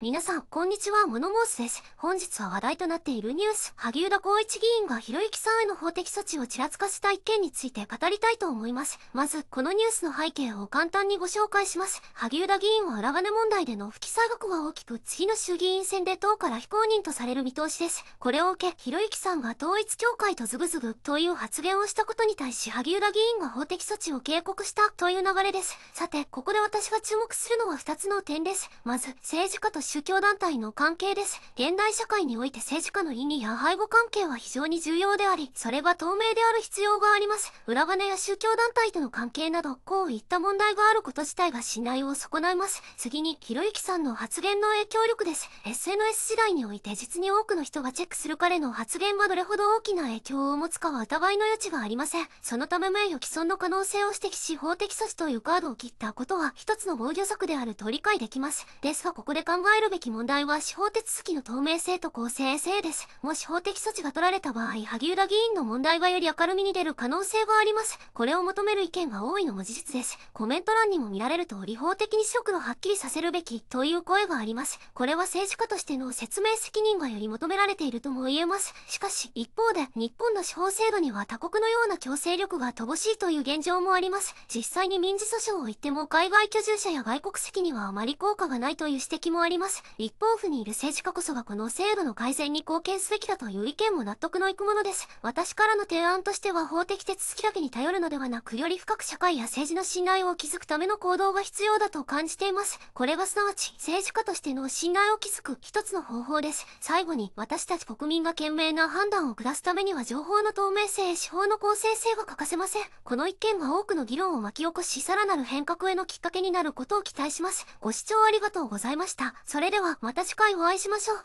皆さん、こんにちは、モノモースです。本日は話題となっているニュース、萩生田光一議員がひろゆきさんへの法的措置をちらつかせた一件について語りたいと思います。まず、このニュースの背景を簡単にご紹介します。萩生田議員は荒金問題での不記載額が大きく、次の衆議院選で党から非公認とされる見通しです。これを受け、ひろゆきさんが統一協会とズグズグという発言をしたことに対し、萩生田議員が法的措置を警告したという流れです。さて、ここで私が注目するのは2つの点です。まず、政治家と主教団体の関係です。現代社会において政治家の意義や背後関係は非常に重要であり、それは透明である必要があります。裏金や宗教団体との関係など、こういった問題があること自体が信頼を損ないます。次に、ひろゆきさんの発言の影響力です。SNS 時代において実に多くの人がチェックする彼の発言はどれほど大きな影響を持つかは疑いの余地がありません。そのため名誉毀損の可能性を指摘し法的措置というカードを切ったことは一つの防御策であると理解できます。ですがここで考ええるべき問題は司法手続きの透明性と公正性です。もし法的措置が取られた場合、萩生田議員の問題はより明るみに出る可能性があります。これを求める意見が多いのも事実です。コメント欄にも見られると理法的に職のはっきりさせるべきという声があります。これは政治家としての説明責任がより求められているとも言えます。しかし、一方で、日本の司法制度には他国のような強制力が乏しいという現状もあります。実際に民事訴訟を言っても海外居住者や外国籍にはあまり効果がないという指摘もあります。ます立法府にいる政治家こそがこの制度の改善に貢献すべきだという意見も納得のいくものです私からの提案としては法的手続きだけに頼るのではなくより深く社会や政治の信頼を築くための行動が必要だと感じていますこれがすなわち政治家としての信頼を築く一つの方法です最後に私たち国民が賢明な判断を下すためには情報の透明性司法の公正性が欠かせませんこの一件が多くの議論を巻き起こしさらなる変革へのきっかけになることを期待しますご視聴ありがとうございましたそれではまた次回お会いしましょう。